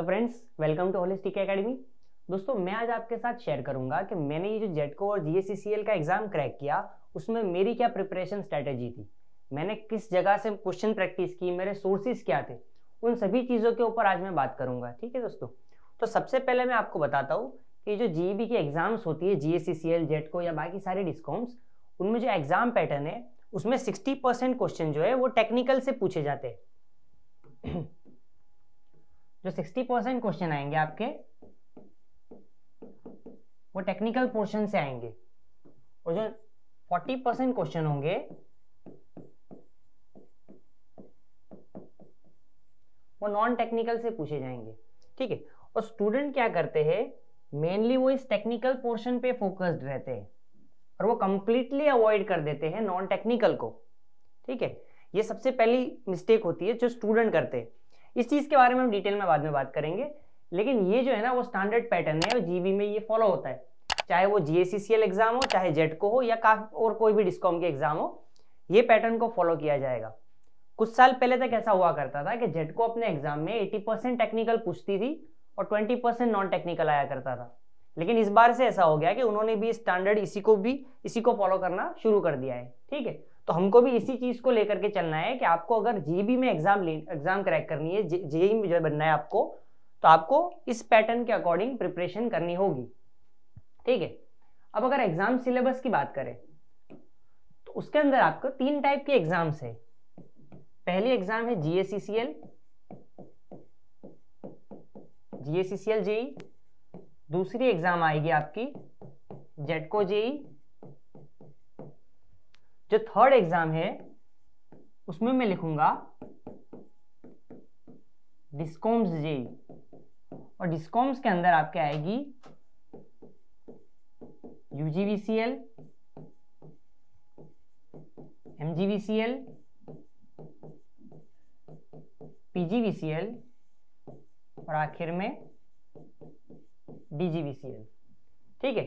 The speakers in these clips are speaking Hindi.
hello friends welcome to holistic academy दोस्तों मैं आज आपके साथ शेयर करूंगा कि मैंने ये जो जेटको और जी का एग्जाम क्रैक किया उसमें मेरी क्या प्रिपरेशन स्ट्रेटेजी थी मैंने किस जगह से क्वेश्चन प्रैक्टिस की मेरे सोर्सेज क्या थे उन सभी चीज़ों के ऊपर आज मैं बात करूंगा ठीक है दोस्तों तो सबसे पहले मैं आपको बताता हूँ कि जो जी e की एग्जाम्स होती है जी जेटको या बाकी सारे डिस्कॉम्स उनमें जो एग्जाम पैटर्न है उसमें सिक्सटी क्वेश्चन जो है वो टेक्निकल से पूछे जाते हैं जो 60 परसेंट क्वेश्चन आएंगे आपके वो टेक्निकल पोर्शन से आएंगे और जो 40 परसेंट क्वेश्चन होंगे वो नॉन टेक्निकल से पूछे जाएंगे ठीक है और स्टूडेंट क्या करते हैं मेनली वो इस टेक्निकल पोर्शन पे फोकस्ड रहते हैं और वो कंप्लीटली अवॉइड कर देते हैं नॉन टेक्निकल को ठीक है ये सबसे पहली मिस्टेक होती है जो स्टूडेंट करते हैं इस चीज़ के बारे में हम डिटेल में बाद में बात करेंगे लेकिन ये जो है ना वो स्टैंडर्ड पैटर्न है जीबी में ये फॉलो होता है चाहे वो जीएससीसीएल एग्जाम हो चाहे जेट e को हो या काफी और कोई भी डिस्कॉम के एग्जाम हो ये पैटर्न को फॉलो किया जाएगा कुछ साल पहले तक ऐसा हुआ करता था कि जेट e को अपने एग्जाम में 80 परसेंट टेक्निकल पूछती थी और 20 परसेंट नॉन टेक्निकल आया करता था लेकिन इस बार से ऐसा हो गया कि उन्होंने भी स्टैंडर्ड इसी को भी इसी को फॉलो करना शुरू कर दिया है ठीक है तो हमको भी इसी चीज़ को लेकर के चलना है कि आपको अगर जीबी में एग्जाम ले एग्जाम क्रैक करनी है जेई में जो बनना है आपको तो आपको इस पैटर्न के अकॉर्डिंग प्रिपरेशन करनी होगी ठीक है अब अगर एग्जाम सिलेबस की बात करें तो उसके अंदर आपको तीन टाइप के एग्जाम्स है पहली एग्जाम है जीएससीसीएल जीएससीसीएल जेई दूसरी एग्जाम आएगी आपकी जेटको जेई जो थर्ड एग्जाम है उसमें मैं लिखूंगा डिस्कॉम्स जे और डिस्कॉम्स के अंदर आपके आएगी यूजीवीसीएल एमजीवीसीएल पीजीवीसीएल और आखिर में डीजीवीसीएल ठीक है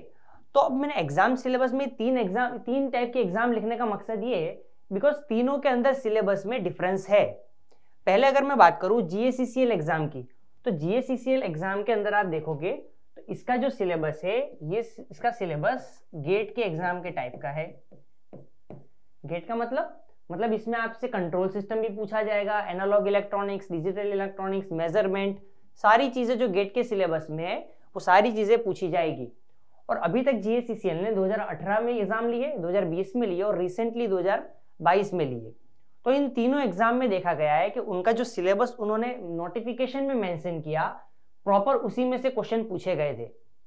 तो अब मैंने एग्जाम सिलेबस में तीन एग्जाम तीन टाइप के एग्जाम लिखने का मकसद ये है बिकॉज तीनों के अंदर सिलेबस में डिफरेंस है पहले अगर मैं बात करूँ जी एग्जाम की तो जी एग्जाम के अंदर आप देखोगे तो इसका जो सिलेबस है ये इसका सिलेबस गेट के एग्जाम के टाइप का है गेट का मतलब मतलब इसमें आपसे कंट्रोल सिस्टम भी पूछा जाएगा analog electronics digital electronics measurement सारी चीज़ें जो गेट के सिलेबस में है वो सारी चीज़ें पूछी जाएगी और अभी तक जीएससीसीएल ने 2018 में एग्जाम लिए 2020 में लिए और रिसेंटली 2022 में लिए तो इन तीनों एग्जाम में देखा गया है कि उनका जो सिलेबस उन्होंने नोटिफिकेशन में मेंशन किया प्रॉपर उसी में से क्वेश्चन पूछे गए थे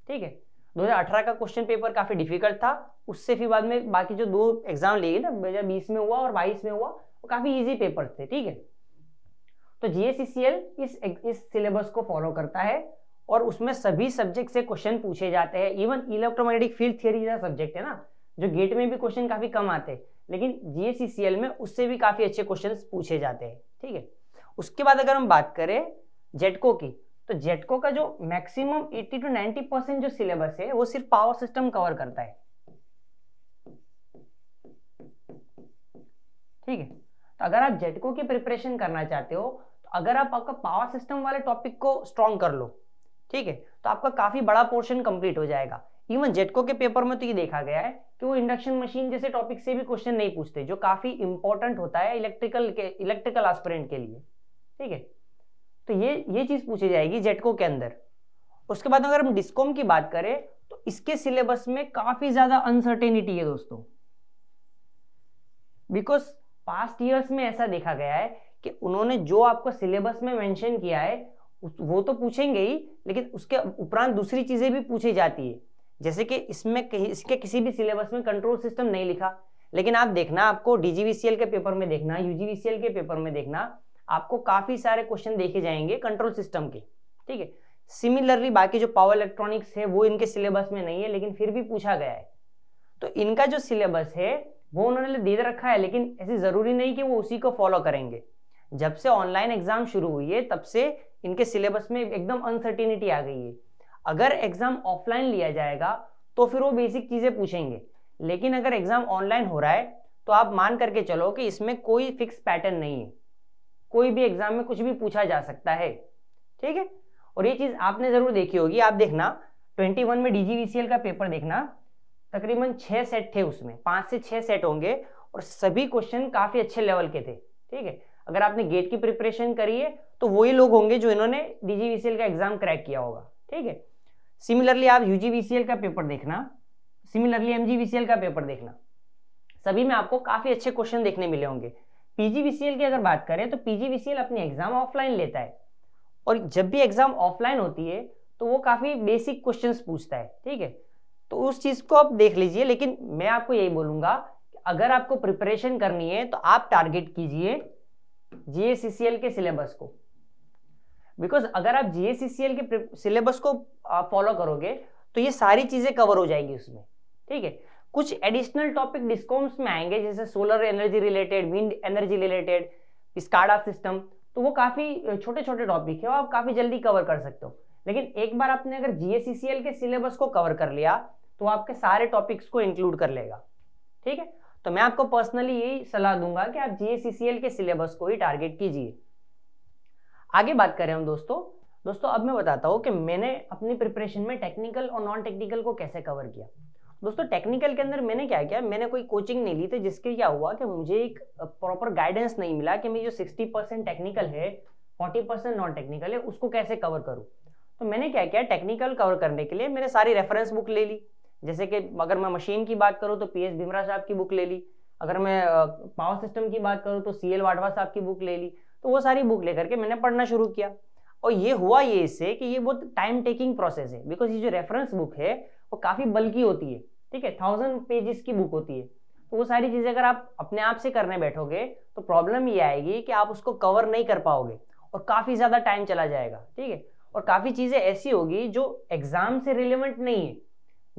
ठीक है 2018 का क्वेश्चन पेपर काफी डिफिकल्ट था उससे फिर बाद में बाकी जो दो एग्जाम लिए ना दो में हुआ और बाईस में हुआ वो काफी ईजी पेपर थे ठीक है तो जीएससीएल इस इस सिलेबस को फॉलो करता है और उसमें सभी सब्जेक्ट से क्वेश्चन पूछे जाते हैं इवन इलेक्ट्रोमैग्नेटिक फील्ड थियरी का सब्जेक्ट है ना जो गेट में भी क्वेश्चन काफ़ी कम आते हैं लेकिन जीएससीएल में उससे भी काफ़ी अच्छे क्वेश्चन पूछे जाते हैं ठीक है उसके बाद अगर हम बात करें जेटको की तो जेटको का जो मैक्सिमम 80 टू 90 परसेंट जो सिलेबस है वो सिर्फ पावर सिस्टम कवर करता है ठीक है तो अगर आप जेटको की प्रिपरेशन करना चाहते हो तो अगर आप आपका पावर सिस्टम वाले टॉपिक को स्ट्रॉन्ग कर लो ठीक है तो आपका काफी बड़ा पोर्शन कंप्लीट हो जाएगा इवन जेटको के पेपर में तो ये देखा गया है कि वो इंडक्शन मशीन जैसे टॉपिक से भी क्वेश्चन नहीं पूछते जो काफी इंपॉर्टेंट होता है इलेक्ट्रिकल के इलेक्ट्रिकल आस्पिरेंट के लिए ठीक है तो ये ये चीज पूछी जाएगी जेटको के अंदर उसके बाद अगर हम डिस्कॉम की बात करें तो इसके सिलेबस में काफी ज्यादा अनसर्टेनिटी है दोस्तों बिकॉज पास्ट ईयर्स में ऐसा देखा गया है कि उन्होंने जो आपको सिलेबस में मेंशन किया है वो तो पूछेंगे ही लेकिन उसके उपरांत दूसरी चीज़ें भी पूछी जाती है जैसे कि इसमें कहीं इसके किसी भी सिलेबस में कंट्रोल सिस्टम नहीं लिखा लेकिन आप देखना आपको डीजीवीसीएल के पेपर में देखना यूजीवीसीएल के पेपर में देखना आपको काफ़ी सारे क्वेश्चन देखे जाएंगे कंट्रोल सिस्टम के ठीक है सिमिलरली बाकी जो पावर इलेक्ट्रॉनिक्स है वो इनके सिलेबस में नहीं है लेकिन फिर भी पूछा गया है तो इनका जो सिलेबस है वो उन्होंने दे रखा है लेकिन ऐसे ज़रूरी नहीं कि वो उसी को फॉलो करेंगे जब से ऑनलाइन एग्ज़ाम शुरू हुई है तब से इनके सिलेबस में एकदम अनसर्टिनिटी आ गई है अगर एग्जाम ऑफलाइन लिया जाएगा तो फिर वो बेसिक चीज़ें पूछेंगे लेकिन अगर एग्जाम ऑनलाइन हो रहा है तो आप मान करके चलो कि इसमें कोई फिक्स पैटर्न नहीं है कोई भी एग्जाम में कुछ भी पूछा जा सकता है ठीक है और ये चीज़ आपने ज़रूर देखी होगी आप देखना 21 में डी का पेपर देखना तकरीबन छह सेट थे उसमें पांच से छह सेट होंगे और सभी क्वेश्चन काफ़ी अच्छे लेवल के थे ठीक है अगर आपने गेट की प्रिपरेशन करी है तो वही लोग होंगे जो इन्होंने डीजीवीसीएल का एग्जाम क्रैक किया होगा ठीक है सिमिलरली आप यूजीवीसीएल का पेपर देखना सिमिलरली एमजीवीसीएल का पेपर देखना सभी में आपको काफी अच्छे क्वेश्चन देखने मिले होंगे पीजीवीसीएल की अगर बात करें तो पीजीवीसीएल अपनी एग्जाम ऑफलाइन लेता है और जब भी एग्जाम ऑफलाइन होती है तो वो काफी बेसिक क्वेश्चन पूछता है ठीक है तो उस चीज को आप देख लीजिए लेकिन मैं आपको यही बोलूंगा अगर आपको प्रिपरेशन करनी है तो आप टारगेट कीजिए जीएससीएल के सिलेबस को बिकॉज अगर आप जीएससीएल के सिलेबस को फॉलो करोगे तो ये सारी चीजें कवर हो जाएगी उसमें ठीक है कुछ एडिशनल टॉपिक डिस्कॉम्स में आएंगे जैसे solar energy related wind energy related SCADA system तो वो काफी छोटे छोटे टॉपिक है आप काफी जल्दी कवर कर सकते हो लेकिन एक बार आपने अगर जीएससीएल के सिलेबस को कवर कर लिया तो आपके सारे टॉपिक्स को इंक्लूड कर लेगा ठीक है तो मैं आपको पर्सनली यही सलाह दूंगा कि आप जीएसीसीएल के सिलेबस को ही टारगेट कीजिए आगे बात करें हम दोस्तों दोस्तों अब मैं बताता हूँ कि मैंने अपनी प्रिपरेशन में टेक्निकल और नॉन टेक्निकल को कैसे कवर किया दोस्तों टेक्निकल के अंदर मैंने क्या किया मैंने कोई कोचिंग नहीं ली थी जिसके क्या हुआ कि मुझे एक प्रॉपर गाइडेंस नहीं मिला कि मेरी जो 60 परसेंट टेक्निकल है 40 परसेंट नॉन टेक्निकल है उसको कैसे कवर करूँ तो मैंने क्या किया टेक्निकल कवर करने के लिए मैंने सारी रेफरेंस बुक ले ली जैसे कि अगर मैं मशीन की बात करूँ तो पी एस भीमरा साहब की बुक ले ली अगर मैं पावर सिस्टम की बात करूँ तो सी एल वाडवा साहब की बुक ले ली तो वो सारी बुक लेकर के मैंने पढ़ना शुरू किया और ये हुआ ये इससे कि ये बहुत टाइम टेकिंग प्रोसेस है बिकॉज ये जो रेफरेंस बुक है वो काफ़ी बल्कि होती है ठीक है थाउजेंड पेजेस की बुक होती है तो वो सारी चीज़ें अगर आप अपने आप से करने बैठोगे तो प्रॉब्लम ये आएगी कि आप उसको कवर नहीं कर पाओगे और काफ़ी ज़्यादा टाइम चला जाएगा ठीक है और काफ़ी चीज़ें ऐसी होगी जो एग्ज़ाम से रिलेवेंट नहीं है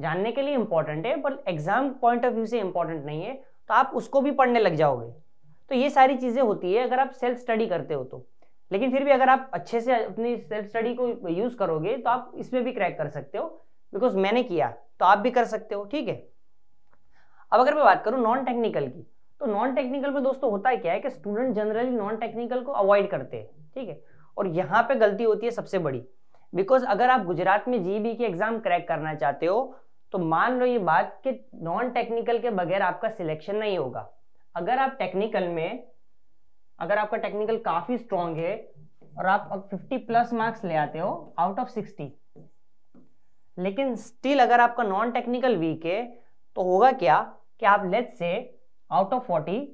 जानने के लिए इंपॉर्टेंट है पर एग्जाम पॉइंट ऑफ व्यू से इंपॉर्टेंट नहीं है तो आप उसको भी पढ़ने लग जाओगे तो ये सारी चीज़ें होती है अगर आप सेल्फ स्टडी करते हो तो लेकिन फिर भी अगर आप अच्छे से अपनी सेल्फ स्टडी को यूज़ करोगे तो आप इसमें भी क्रैक कर सकते हो बिकॉज मैंने किया तो आप भी कर सकते हो ठीक है अब अगर मैं बात करूँ नॉन टेक्निकल की तो नॉन टेक्निकल में दोस्तों होता है क्या है कि स्टूडेंट जनरली नॉन टेक्निकल को अवॉइड करते हैं ठीक है और यहाँ पे गलती होती है सबसे बड़ी बिकॉज अगर आप गुजरात में जीबी e की एग्जाम क्रैक करना चाहते हो तो मान लो ये बात कि नॉन टेक्निकल के बगैर आपका सिलेक्शन नहीं होगा अगर आप टेक्निकल में अगर आपका टेक्निकल काफ़ी स्ट्रांग है और आप अब 50 प्लस मार्क्स ले आते हो आउट ऑफ 60 लेकिन स्टिल अगर आपका नॉन टेक्निकल वीक है तो होगा क्या कि आप लेट से आउट ऑफ 40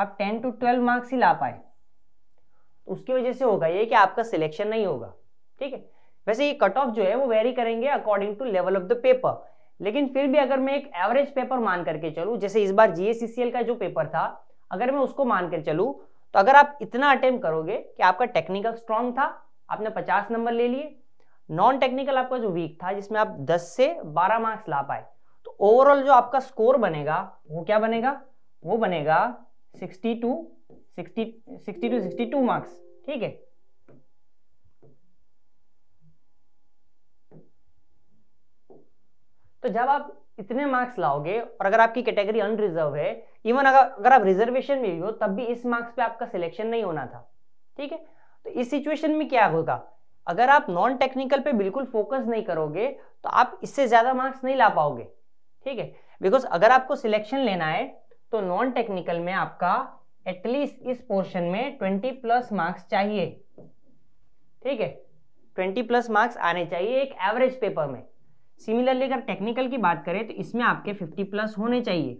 आप 10 टू 12 मार्क्स ही ला पाए तो उसकी वजह से होगा ये कि आपका सिलेक्शन नहीं होगा ठीक है वैसे ये कट ऑफ जो है वो वेरी करेंगे according to level of the paper लेकिन फिर भी अगर मैं एक एवरेज पेपर मान करके चलूँ जैसे इस बार जीएससीसीएल का जो पेपर था अगर मैं उसको मान कर चलूँ तो अगर आप इतना अटेम्प करोगे कि आपका टेक्निकल स्ट्रांग था आपने 50 नंबर ले लिए नॉन टेक्निकल आपका जो वीक था जिसमें आप 10 से 12 मार्क्स ला पाए तो ओवरऑल जो आपका स्कोर बनेगा वो क्या बनेगा वो बनेगा sixty two sixty two sixty two marks ठीक है तो जब आप इतने मार्क्स लाओगे और अगर आपकी कैटेगरी अनरिजर्व है इवन अगर अगर आप रिजर्वेशन में भी हो तब भी इस मार्क्स पे आपका सिलेक्शन नहीं होना था ठीक है तो इस सिचुएशन में क्या होगा अगर आप नॉन टेक्निकल पे बिल्कुल फोकस नहीं करोगे तो आप इससे ज़्यादा मार्क्स नहीं ला पाओगे ठीक है बिकॉज अगर आपको सिलेक्शन लेना है तो नॉन टेक्निकल में आपका एटलीस्ट इस पोर्शन में ट्वेंटी प्लस मार्क्स चाहिए ठीक है ट्वेंटी प्लस मार्क्स आने चाहिए एक एवरेज पेपर में सिमिलरली अगर टेक्निकल की बात करें तो इसमें आपके 50 प्लस होने चाहिए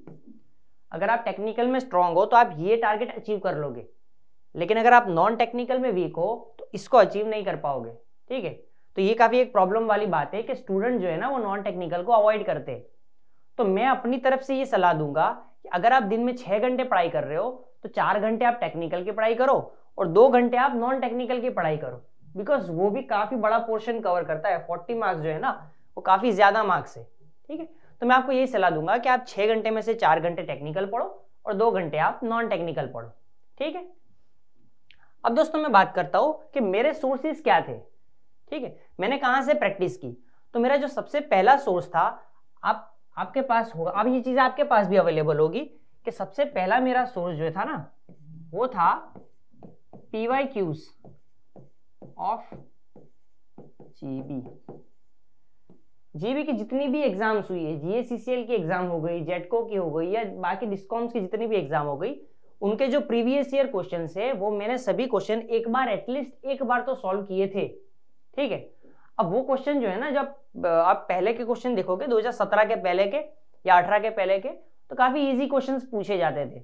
अगर आप टेक्निकल में स्ट्रांग हो तो आप ये टारगेट अचीव कर लोगे लेकिन अगर आप नॉन टेक्निकल में वीक हो तो इसको अचीव नहीं कर पाओगे ठीक है तो ये काफ़ी एक प्रॉब्लम वाली बात है कि स्टूडेंट जो है ना वो नॉन टेक्निकल को अवॉइड करते हैं तो मैं अपनी तरफ से ये सलाह दूंगा कि अगर आप दिन में छः घंटे पढ़ाई कर रहे हो तो चार घंटे आप टेक्निकल की पढ़ाई करो और दो घंटे आप नॉन टेक्निकल की पढ़ाई करो बिकॉज वो भी काफ़ी बड़ा पोर्शन कवर करता है फोर्टी मार्क्स जो है ना वो काफ़ी ज़्यादा मार्क्स है ठीक है तो मैं आपको यही सलाह दूंगा कि आप छः घंटे में से चार घंटे टेक्निकल पढ़ो और दो घंटे आप नॉन टेक्निकल पढ़ो ठीक है अब दोस्तों मैं बात करता हूँ कि मेरे सोर्सेज क्या थे ठीक है मैंने कहाँ से प्रैक्टिस की तो मेरा जो सबसे पहला सोर्स था आप आपके पास होगा अब ये चीज़ आपके पास भी अवेलेबल होगी कि सबसे पहला मेरा सोर्स जो था ना वो था P Y Qs of G B GB की जितनी भी एग्जाम्स हुई है जीएससीसीएल की एग्जाम हो गई जेटको की हो गई या बाकी डिस्कॉम्स की जितनी भी एग्जाम हो गई उनके जो प्रीवियस ईयर क्वेश्चन है वो मैंने सभी क्वेश्चन एक बार एटलीस्ट एक बार तो सॉल्व किए थे ठीक है अब वो क्वेश्चन जो है ना जब आप पहले के क्वेश्चन देखोगे 2017 के पहले के या 18 के पहले के तो काफ़ी इजी क्वेश्चंस पूछे जाते थे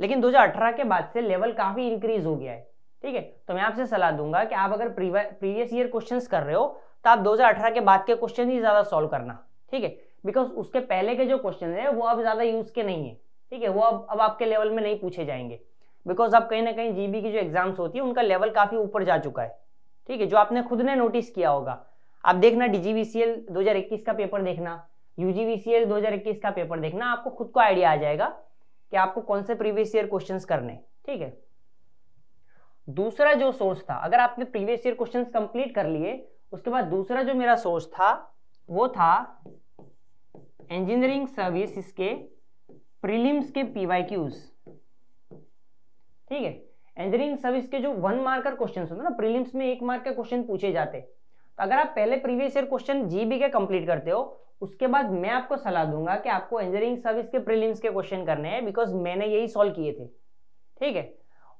लेकिन 2018 के बाद से लेवल काफ़ी इंक्रीज हो गया है ठीक है तो मैं आपसे सलाह दूंगा कि आप अगर प्रीवियस ईयर क्वेश्चंस कर रहे हो तो आप 2018 के बाद के क्वेश्चन ही ज़्यादा सॉल्व करना ठीक है बिकॉज उसके पहले के जो क्वेश्चन है वो अब ज़्यादा यूज़ के नहीं है ठीक है वो अब अब आपके लेवल में नहीं पूछे जाएंगे बिकॉज अब कहीं ना कहीं जीबी की जो एग्जाम्स होती है उनका लेवल काफ़ी ऊपर जा चुका है ठीक है जो आपने खुद ने नोटिस किया होगा आप देखना डीजीवीसीएल 2021 का पेपर देखना यूजीवीसीएल 2021 का पेपर देखना आपको खुद को आइडिया आ जाएगा कि आपको कौन से प्रीवियस ईयर क्वेश्चंस करने ठीक है दूसरा जो सोर्स था अगर आपने प्रीवियस ईयर क्वेश्चंस कंप्लीट कर लिए उसके बाद दूसरा जो मेरा सोच था वो था इंजीनियरिंग सर्विस के प्रीलिम्स के पीवाई क्यूज ठीक है इंजीनियरिंग सर्विस के जो वन मार्कर क्वेश्चन होते हैं ना प्रीलिम्स में एक मार्क के क्वेश्चन पूछे जाते तो अगर आप पहले प्रीवियस ईयर क्वेश्चन जीबी के कंप्लीट करते हो उसके बाद मैं आपको सलाह दूंगा कि आपको इंजीनियरिंग सर्विस के प्रीलिम्स के क्वेश्चन करने हैं बिकॉज मैंने यही सॉल्व किए थे ठीक है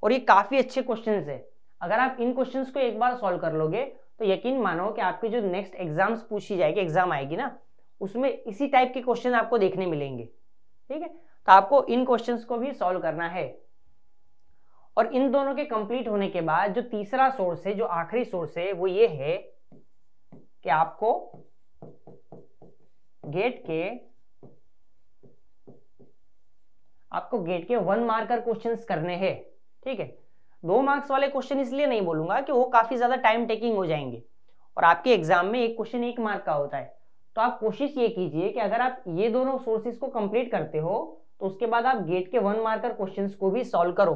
और ये काफ़ी अच्छे क्वेश्चन है अगर आप इन क्वेश्चन को एक बार सॉल्व कर लोगे तो यकीन मानो कि आपकी जो नेक्स्ट एग्जाम्स पूछी जाएगी एग्जाम आएगी ना उसमें इसी टाइप के क्वेश्चन आपको देखने मिलेंगे ठीक है तो आपको इन क्वेश्चंस को भी सॉल्व करना है और इन दोनों के कंप्लीट होने के बाद जो तीसरा सोर्स है जो आखिरी सोर्स है वो ये है कि आपको गेट के आपको गेट के वन मार्कर क्वेश्चंस करने हैं ठीक है दो मार्क्स वाले क्वेश्चन इसलिए नहीं बोलूंगा कि वो काफ़ी ज़्यादा टाइम टेकिंग हो जाएंगे और आपके एग्जाम में एक क्वेश्चन एक मार्क का होता है तो आप कोशिश ये कीजिए कि अगर आप ये दोनों सोर्सेस को कंप्लीट करते हो तो उसके बाद आप गेट के वन मार्कर क्वेश्चंस को भी सॉल्व करो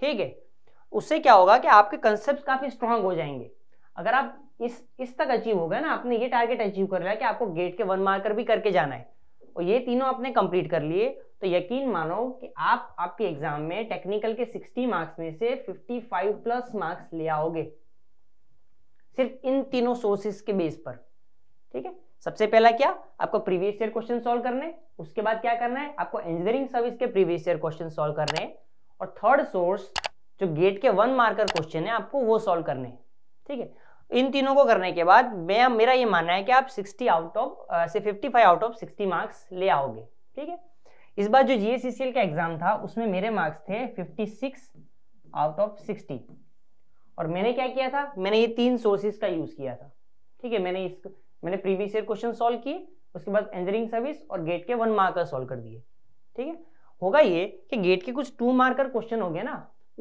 ठीक है उससे क्या होगा कि आपके कंसेप्ट काफ़ी स्ट्रांग हो जाएंगे अगर आप इस इस तक अचीव हो गए ना आपने ये टारगेट अचीव कर लिया कि आपको गेट के वन मार्कर भी करके जाना है और ये तीनों आपने कंप्लीट कर लिए तो यकीन मानो कि आप आपके एग्जाम में टेक्निकल के 60 मार्क्स में से 55 प्लस मार्क्स ले आओगे सिर्फ इन तीनों सोर्सेस के बेस पर ठीक है सबसे पहला क्या आपको प्रीवियस ईयर क्वेश्चन सोल्व करने उसके बाद क्या करना है आपको इंजीनियरिंग सर्विस के प्रीवियस ईयर क्वेश्चन सोल्व करने और थर्ड सोर्स जो गेट के वन मार्कर क्वेश्चन है आपको वो सोल्व करने ठीक है इन तीनों को करने के बाद मैं मेरा ये मानना है कि आप 60 आउट ऑफ से 55 आउट ऑफ 60 मार्क्स ले आओगे ठीक है इस बार जो जीएससीसीएल e का एग्जाम था उसमें मेरे मार्क्स थे 56 आउट ऑफ 60 और मैंने क्या किया था मैंने ये तीन सोर्सेज का यूज किया था ठीक है मैंने इस मैंने प्रीवियस ईयर क्वेश्चन सॉल्व किए उसके बाद इंजीनियरिंग सर्विस और गेट के वन मार्कर सॉल्व कर दिए ठीक है होगा ये कि गेट के कुछ टू मार्कर क्वेश्चन हो गए ना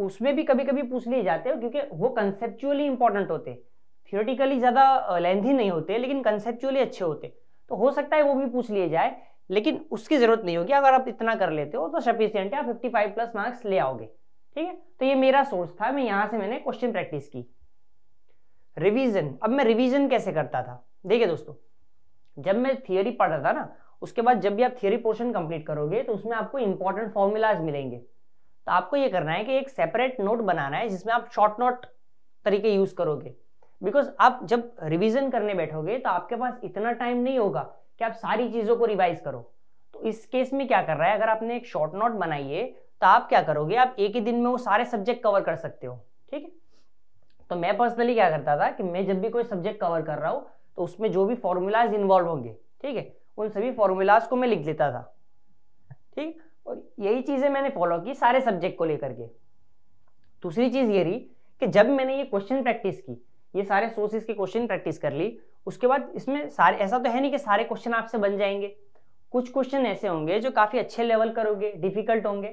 उसमें भी कभी कभी पूछ लिए जाते हैं क्योंकि वो कंसेप्चुअली इंपॉर्टेंट होते थियोरटिकली ज़्यादा लेंथी नहीं होते लेकिन कंसेप्चुअली अच्छे होते तो हो सकता है वो भी पूछ लिए जाए लेकिन उसकी ज़रूरत नहीं होगी अगर आप इतना कर लेते हो तो सफिशियंट है आप फिफ्टी फाइव प्लस मार्क्स ले आओगे ठीक है तो ये मेरा सोर्स था मैं यहाँ से मैंने क्वेश्चन प्रैक्टिस की रिवीजन अब मैं रिवीजन कैसे करता था देखिए दोस्तों जब मैं थियोरी पढ़ रहा था ना उसके बाद जब भी आप थियोरी पोर्शन कंप्लीट करोगे तो उसमें आपको इंपॉर्टेंट फॉर्मूलाज मिलेंगे तो आपको ये करना है कि एक सेपरेट नोट बनाना है जिसमें आप शॉर्ट नोट तरीके यूज करोगे बिकॉज आप जब रिविजन करने बैठोगे तो आपके पास इतना टाइम नहीं होगा कि आप सारी चीज़ों को रिवाइज करो तो इस केस में क्या कर रहा है अगर आपने एक शॉर्ट नोट बनाई है तो आप क्या करोगे आप एक ही दिन में वो सारे सब्जेक्ट कवर कर सकते हो ठीक है तो मैं पर्सनली क्या करता था कि मैं जब भी कोई सब्जेक्ट कवर कर रहा हूँ तो उसमें जो भी फॉर्मूलाज इन्वॉल्व होंगे ठीक है उन सभी फॉर्मूलाज को मैं लिख लेता था ठीक और यही चीज़ें मैंने फॉलो की सारे सब्जेक्ट को लेकर के दूसरी चीज़ ये रही कि जब मैंने ये क्वेश्चन प्रैक्टिस की ये सारे सोर्सेज के क्वेश्चन प्रैक्टिस कर ली उसके बाद इसमें सारे ऐसा तो है नहीं कि सारे क्वेश्चन आपसे बन जाएंगे कुछ क्वेश्चन ऐसे होंगे जो काफ़ी अच्छे लेवल करोगे डिफिकल्ट होंगे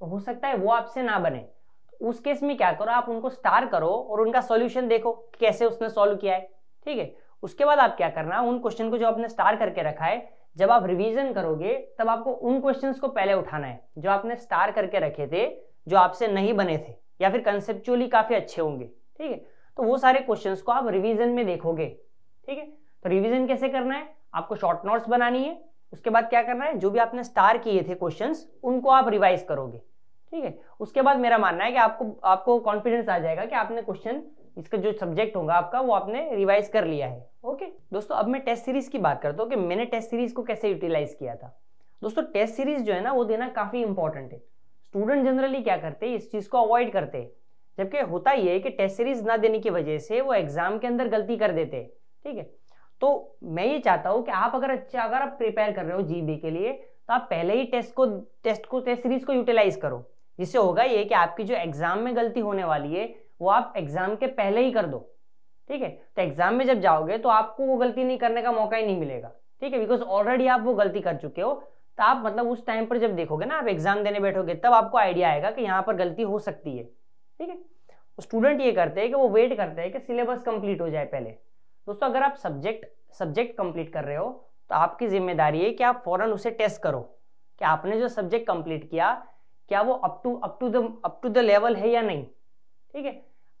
तो हो सकता है वो आपसे ना बने तो उस केस में क्या करो आप उनको स्टार करो और उनका सॉल्यूशन देखो कैसे उसने सॉल्व किया है ठीक है उसके बाद आप क्या करना उन क्वेश्चन को जो आपने स्टार करके रखा है जब आप रिवीजन करोगे तब आपको उन क्वेश्चंस को पहले उठाना है जो आपने स्टार करके रखे थे जो आपसे नहीं बने थे या फिर कंसेप्चुअली काफ़ी अच्छे होंगे ठीक है तो वो सारे क्वेश्चंस को आप रिवीजन में देखोगे ठीक है तो रिविजन कैसे करना है आपको शॉर्ट नोट्स बनानी है उसके बाद क्या करना है जो भी आपने स्टार किए थे क्वेश्चंस उनको आप रिवाइज करोगे ठीक है उसके बाद मेरा मानना है कि आपको आपको कॉन्फिडेंस आ जाएगा कि आपने क्वेश्चन इसका जो सब्जेक्ट होगा आपका वो आपने रिवाइज कर लिया है ओके दोस्तों अब मैं टेस्ट सीरीज की बात करता हूँ कि मैंने टेस्ट सीरीज को कैसे यूटिलाइज किया था दोस्तों टेस्ट सीरीज जो है ना वो देना काफ़ी इंपॉर्टेंट है स्टूडेंट जनरली क्या करते हैं इस चीज़ को अवॉइड करते हैं जबकि होता ही है कि टेस्ट सीरीज ना देने की वजह से वो एग्जाम के अंदर गलती कर देते हैं ठीक है तो मैं ये चाहता हूँ कि आप अगर अच्छा अगर आप प्रिपेयर कर रहे हो जीबी के लिए तो आप पहले ही टेस्ट को टेस्ट को टेस्ट सीरीज को यूटिलाइज करो जिससे होगा ये कि आपकी जो एग्जाम में गलती होने वाली है वो आप एग्जाम के पहले ही कर दो ठीक है तो एग्जाम में जब जाओगे तो आपको वो गलती नहीं करने का मौका ही नहीं मिलेगा ठीक है बिकॉज ऑलरेडी आप वो गलती कर चुके हो तो आप मतलब उस टाइम पर जब देखोगे ना आप एग्जाम देने बैठोगे तब आपको आइडिया आएगा कि यहाँ पर गलती हो सकती है ठीक है स्टूडेंट तो ये करते हैं कि वो वेट करते हैं कि सिलेबस कंप्लीट हो जाए पहले दोस्तों अगर आप सब्जेक्ट सब्जेक्ट कंप्लीट कर रहे हो तो आपकी जिम्मेदारी है कि आप फौरन उसे टेस्ट करो कि आपने जो सब्जेक्ट कंप्लीट किया क्या वो up to up to the up to the level है या नहीं ठीक है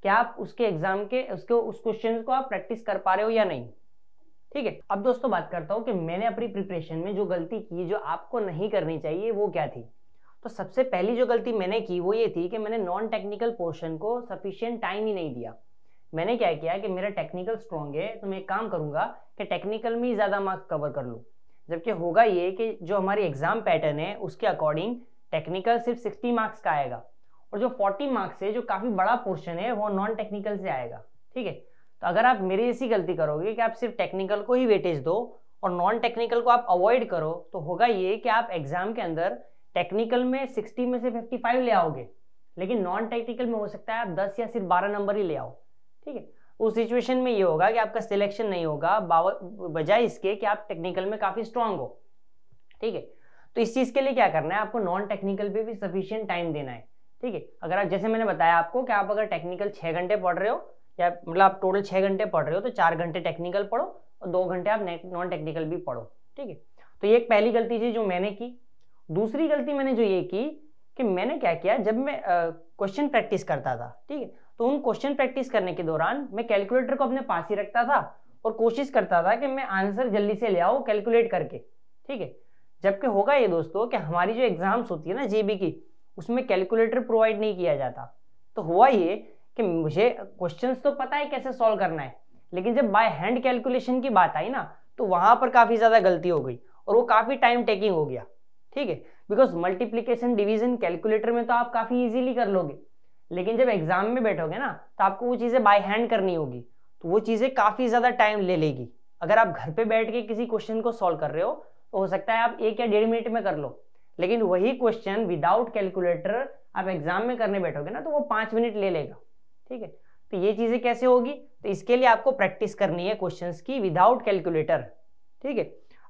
क्या आप उसके एग्जाम के उसके उस क्वेश्चन को आप प्रैक्टिस कर पा रहे हो या नहीं ठीक है अब दोस्तों बात करता हूँ कि मैंने अपनी प्रिपरेशन में जो गलती की जो आपको नहीं करनी चाहिए वो क्या थी तो सबसे पहली जो गलती मैंने की वो ये थी कि मैंने नॉन टेक्निकल पोर्शन को सफिशियंट टाइम ही नहीं दिया मैंने क्या किया कि मेरा टेक्निकल स्ट्रॉन्ग है तो मैं एक काम करूंगा कि टेक्निकल में ही ज़्यादा मार्क्स कवर कर लूँ जबकि होगा ये कि जो हमारी एग्ज़ाम पैटर्न है उसके अकॉर्डिंग टेक्निकल सिर्फ सिक्सटी मार्क्स का आएगा और जो फोर्टी मार्क्स है जो काफ़ी बड़ा पोर्शन है वो नॉन टेक्निकल से आएगा ठीक है तो अगर आप मेरी ऐसी गलती करोगे कि आप सिर्फ टेक्निकल को ही वेटेज दो और नॉन टेक्निकल को आप अवॉइड करो तो होगा ये कि आप एग्ज़ाम के अंदर टेक्निकल में सिक्सटी में से फिफ्टी फाइव ले आओगे लेकिन नॉन टेक्निकल में हो सकता है आप दस या सिर्फ बारह नंबर ही ले आओ ठीक है उस सिचुएशन में ये होगा कि आपका सिलेक्शन नहीं होगा बजाय इसके कि आप टेक्निकल में काफ़ी स्ट्रांग हो ठीक है तो इस चीज़ के लिए क्या करना है आपको नॉन टेक्निकल पे भी सफिशियंट टाइम देना है ठीक है अगर आप जैसे मैंने बताया आपको कि आप अगर टेक्निकल छह घंटे पढ़ रहे हो या मतलब आप टोटल छह घंटे पढ़ रहे हो तो चार घंटे टेक्निकल पढ़ो और दो घंटे आप नॉन टेक्निकल भी पढ़ो ठीक है तो ये एक पहली गलती थी जो मैंने की दूसरी गलती मैंने जो ये की कि मैंने क्या किया जब मैं क्वेश्चन प्रैक्टिस करता था ठीक है तो उन क्वेश्चन प्रैक्टिस करने के दौरान मैं कैलकुलेटर को अपने पास ही रखता था और कोशिश करता था कि मैं आंसर जल्दी से ले आऊँ कैलकुलेट करके ठीक है जबकि होगा ये दोस्तों कि हमारी जो एग्ज़ाम्स होती है ना जेबी की उसमें कैलकुलेटर प्रोवाइड नहीं किया जाता तो हुआ ये कि मुझे क्वेश्चंस तो पता है कैसे सॉल्व करना है लेकिन जब बाय हैंड कैलकुलेशन की बात आई ना तो वहां पर काफ़ी ज़्यादा गलती हो गई और वो काफ़ी टाइम टेकिंग हो गया ठीक है बिकॉज मल्टीप्लीकेशन डिवीजन कैलकुलेटर में तो आप काफ़ी ईजिली कर लोगे लेकिन जब एग्जाम में बैठोगे ना तो आपको वो चीज़ें बाय हैंड करनी होगी तो वो चीज़ें काफ़ी ज़्यादा टाइम ले लेगी अगर आप घर पे बैठ के किसी क्वेश्चन को सॉल्व कर रहे हो तो हो सकता है आप एक या डेढ़ मिनट में कर लो लेकिन वही क्वेश्चन विदाउट कैलकुलेटर आप एग्जाम में करने बैठोगे ना तो वो पाँच मिनट ले लेगा ठीक है तो ये चीज़ें कैसे होगी तो इसके लिए आपको प्रैक्टिस करनी है क्वेश्चन की विदाउट कैलकुलेटर ठीक है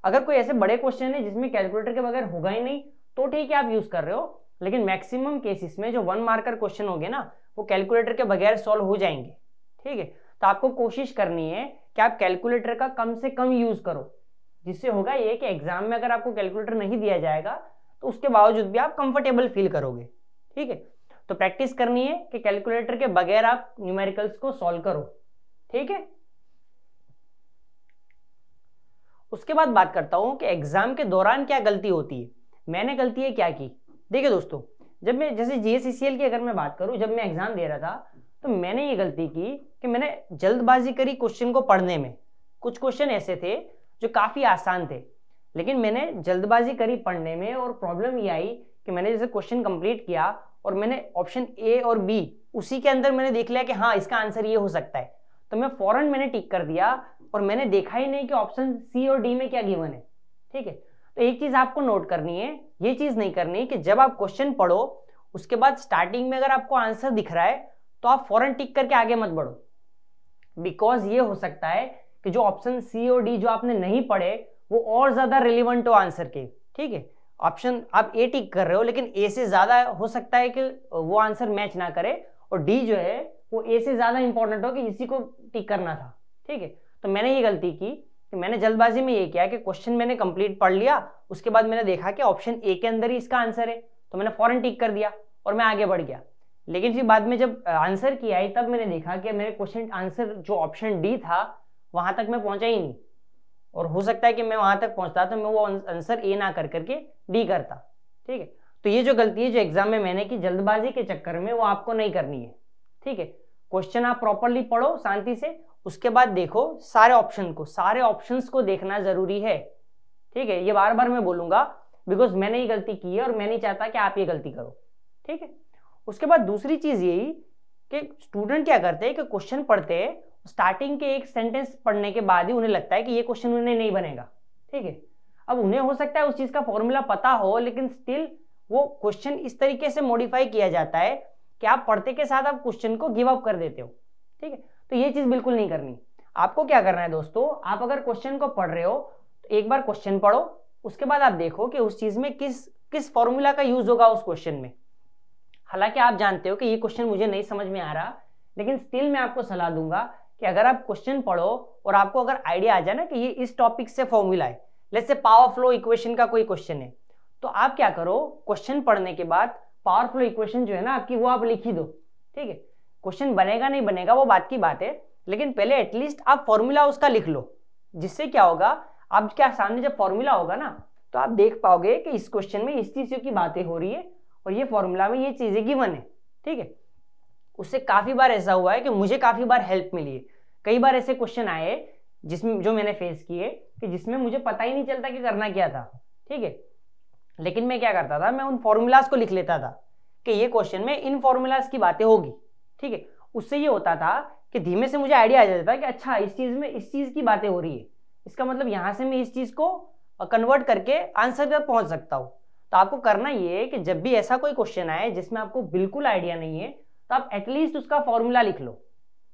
अगर कोई ऐसे बड़े क्वेश्चन है जिसमें कैलकुलेटर के बगैर होगा ही नहीं तो ठीक है आप यूज़ कर रहे हो लेकिन मैक्सिमम केसेस में जो वन मार्कर क्वेश्चन होंगे ना वो कैलकुलेटर के बगैर सॉल्व हो जाएंगे ठीक है तो आपको कोशिश करनी है कि आप कैलकुलेटर का कम से कम यूज करो जिससे होगा ये कि एग्जाम में अगर आपको कैलकुलेटर नहीं दिया जाएगा तो उसके बावजूद भी आप कंफर्टेबल फील करोगे ठीक है तो प्रैक्टिस करनी है कि कैलकुलेटर के बगैर आप न्यूमेरिकल्स को सॉल्व करो ठीक है उसके बाद बात करता हूं कि एग्जाम के दौरान क्या गलती होती है मैंने गलती है क्या की देखिए दोस्तों जब मैं जैसे जी की अगर मैं बात करूँ जब मैं एग्ज़ाम दे रहा था तो मैंने ये गलती की कि मैंने जल्दबाजी करी क्वेश्चन को पढ़ने में कुछ क्वेश्चन ऐसे थे जो काफ़ी आसान थे लेकिन मैंने जल्दबाजी करी पढ़ने में और प्रॉब्लम ये आई कि मैंने जैसे क्वेश्चन कंप्लीट किया और मैंने ऑप्शन ए और बी उसी के अंदर मैंने देख लिया कि हाँ इसका आंसर ये हो सकता है तो मैं फ़ौरन मैंने टिक कर दिया और मैंने देखा ही नहीं कि ऑप्शन सी और डी में क्या गिवन है ठीक है तो एक चीज़ आपको नोट करनी है ये चीज़ नहीं करनी कि जब आप क्वेश्चन पढ़ो उसके बाद स्टार्टिंग में अगर आपको आंसर दिख रहा है तो आप फॉरन टिक करके आगे मत बढ़ो बिकॉज ये हो सकता है कि जो ऑप्शन सी और डी जो आपने नहीं पढ़े वो और ज़्यादा रिलीवेंट हो आंसर के ठीक है ऑप्शन आप ए टिक कर रहे हो लेकिन ए से ज़्यादा हो सकता है कि वो आंसर मैच ना करे और डी जो है वो ए से ज़्यादा इंपॉर्टेंट हो कि इसी को टिक करना था ठीक है तो मैंने ये गलती की कि मैंने जल्दबाजी में ये किया कि क्वेश्चन मैंने कंप्लीट पढ़ लिया उसके बाद मैंने देखा कि ऑप्शन ए के अंदर ही इसका आंसर है तो मैंने फॉरन टिक कर दिया और मैं आगे बढ़ गया लेकिन फिर बाद में जब आंसर किया है तब मैंने देखा कि मेरे क्वेश्चन आंसर जो ऑप्शन डी था वहां तक मैं पहुंचा ही नहीं और हो सकता है कि मैं वहां तक पहुंचता तो मैं वो आंसर ए ना कर करके डी करता ठीक है तो ये जो गलती है जो एग्जाम में मैंने की जल्दबाजी के चक्कर में वो आपको नहीं करनी है ठीक है क्वेश्चन आप प्रॉपरली पढ़ो शांति से उसके बाद देखो सारे ऑप्शन को सारे ऑप्शन को देखना जरूरी है ठीक है ये बार बार मैं बोलूंगा बिकॉज मैंने ये गलती की है और मैं नहीं चाहता कि आप ये गलती करो ठीक है उसके बाद दूसरी चीज यही कि स्टूडेंट क्या करते हैं कि क्वेश्चन पढ़ते हैं स्टार्टिंग के एक सेंटेंस पढ़ने के बाद ही उन्हें लगता है कि ये क्वेश्चन उन्हें नहीं बनेगा ठीक है अब उन्हें हो सकता है उस चीज़ का फॉर्मूला पता हो लेकिन स्टिल वो क्वेश्चन इस तरीके से मॉडिफाई किया जाता है कि आप पढ़ते के साथ आप क्वेश्चन को गिव अप कर देते हो ठीक है तो ये चीज़ बिल्कुल नहीं करनी आपको क्या करना है दोस्तों आप अगर क्वेश्चन को पढ़ रहे हो तो एक बार क्वेश्चन पढ़ो उसके बाद आप देखो कि उस चीज़ में किस किस फॉर्मूला का यूज़ होगा उस क्वेश्चन में हालांकि आप जानते हो कि ये क्वेश्चन मुझे नहीं समझ में आ रहा लेकिन स्टिल मैं आपको सलाह दूंगा कि अगर आप क्वेश्चन पढ़ो और आपको अगर आइडिया आ जाए ना कि ये इस टॉपिक से फॉर्मूला है let's say power flow equation का कोई क्वेश्चन है तो आप क्या करो क्वेश्चन पढ़ने के बाद पावर फ्लो इक्वेशन जो है ना आपकी वो आप लिख ही दो ठीक है क्वेश्चन बनेगा नहीं बनेगा वो बात की बात है लेकिन पहले एटलीस्ट आप फॉर्मूला उसका लिख लो जिससे क्या होगा आप क्या सामने जब फॉर्मूला होगा ना तो आप देख पाओगे कि इस क्वेश्चन में इस चीज़ की बातें हो रही है और ये फॉर्मूला में ये चीज़ें की है ठीक है उससे काफ़ी बार ऐसा हुआ है कि मुझे काफ़ी बार हेल्प मिली है कई बार ऐसे क्वेश्चन आए जिसमें जो मैंने फेस किए कि जिसमें मुझे पता ही नहीं चलता कि करना क्या था ठीक है लेकिन मैं क्या करता था मैं उन फॉर्मूलाज को लिख लेता था कि ये क्वेश्चन में इन फॉर्मूलाज की बातें होगी ठीक है उससे ये होता था कि धीमे से मुझे आइडिया आ जाता था कि अच्छा इस चीज़ में इस चीज़ की बातें हो रही है इसका मतलब यहाँ से मैं इस चीज़ को कन्वर्ट करके आंसर तक पहुँच सकता हूँ तो आपको करना ये है कि जब भी ऐसा कोई क्वेश्चन आए जिसमें आपको बिल्कुल आइडिया नहीं है तो आप एटलीस्ट उसका फॉर्मूला लिख लो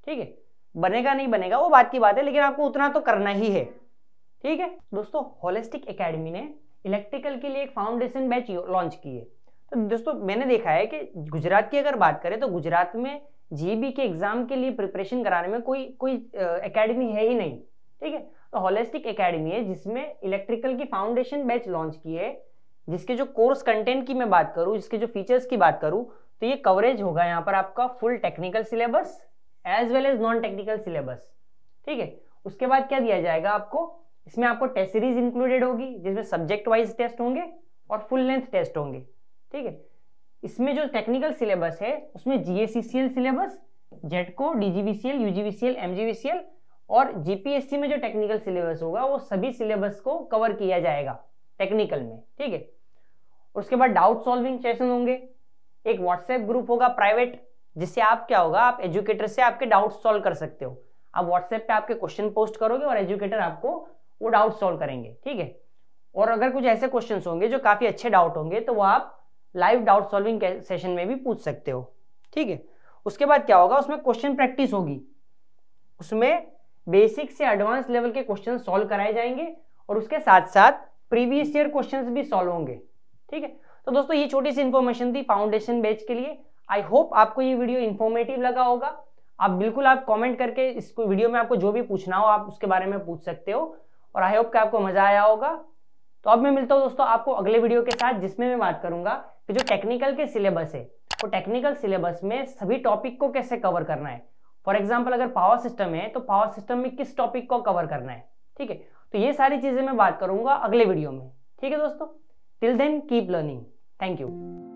ठीक है बनेगा नहीं बनेगा वो बात की बात है लेकिन आपको उतना तो करना ही है ठीक है दोस्तों होलिस्टिक एकेडमी ने इलेक्ट्रिकल के लिए एक फाउंडेशन बैच लॉन्च की है तो दोस्तों मैंने देखा है कि गुजरात की अगर बात करें तो गुजरात में जीबी के एग्जाम के लिए प्रिपरेशन कराने में कोई कोई एकेडमी है ही नहीं ठीक है तो हॉलिस्टिक एकेडमी है जिसमें इलेक्ट्रिकल की फाउंडेशन बैच लॉन्च की है जिसके जो कोर्स कंटेंट की मैं बात करूं जिसके जो फीचर्स की बात करूँ तो ये कवरेज होगा यहाँ पर आपका full technical syllabus as well as non technical syllabus ठीक है उसके बाद क्या दिया जाएगा आपको इसमें आपको टेस्ट सीरीज इंक्लूडेड होगी जिसमें सब्जेक्ट वाइज टेस्ट होंगे और फुल लेंथ टेस्ट होंगे ठीक है इसमें जो टेक्निकल सिलेबस है उसमें जीएससीसीएल सिलेबस जेटको डीजीबीसीएल यूजीबीसीएल एमजीबीसीएल और जीपीएससी में जो टेक्निकल सिलेबस होगा वो सभी सिलेबस को कवर किया जाएगा टेक्निकल में ठीक है उसके बाद डाउट सॉल्विंग सेशन होंगे एक व्हाट्सएप ग्रुप होगा प्राइवेट जिससे आप क्या होगा आप एजुकेटर से आपके डाउट सॉल्व कर सकते हो आप व्हाट्सएप पे आपके क्वेश्चन पोस्ट करोगे और एजुकेटर आपको वो डाउट सॉल्व करेंगे ठीक है और अगर कुछ ऐसे क्वेश्चन होंगे जो काफी अच्छे डाउट होंगे तो वो आप लाइव डाउट सॉल्विंग सेशन में भी पूछ सकते हो ठीक है उसके बाद क्या होगा उसमें क्वेश्चन प्रैक्टिस होगी उसमें बेसिक से एडवांस लेवल के क्वेश्चन सॉल्व कराए जाएंगे और उसके साथ साथ प्रीवियस ईयर क्वेश्चन भी सॉल्व होंगे ठीक है तो दोस्तों ये छोटी सी इन्फॉर्मेशन थी फाउंडेशन बैच के लिए आई होप आपको ये वीडियो इन्फॉर्मेटिव लगा होगा आप बिल्कुल आप कमेंट करके इस वीडियो में आपको जो भी पूछना हो आप उसके बारे में पूछ सकते हो और आई होप कि आपको मजा आया होगा तो अब मैं मिलता हूँ दोस्तों आपको अगले वीडियो के साथ जिसमें मैं बात करूंगा कि जो टेक्निकल के सिलेबस है वो टेक्निकल सिलेबस में सभी टॉपिक को कैसे कवर करना है फॉर एग्जाम्पल अगर पावर सिस्टम है तो पावर सिस्टम में किस टॉपिक को कवर करना है ठीक है तो ये सारी चीज़ें मैं बात करूंगा अगले वीडियो में ठीक है दोस्तों till then keep learning thank you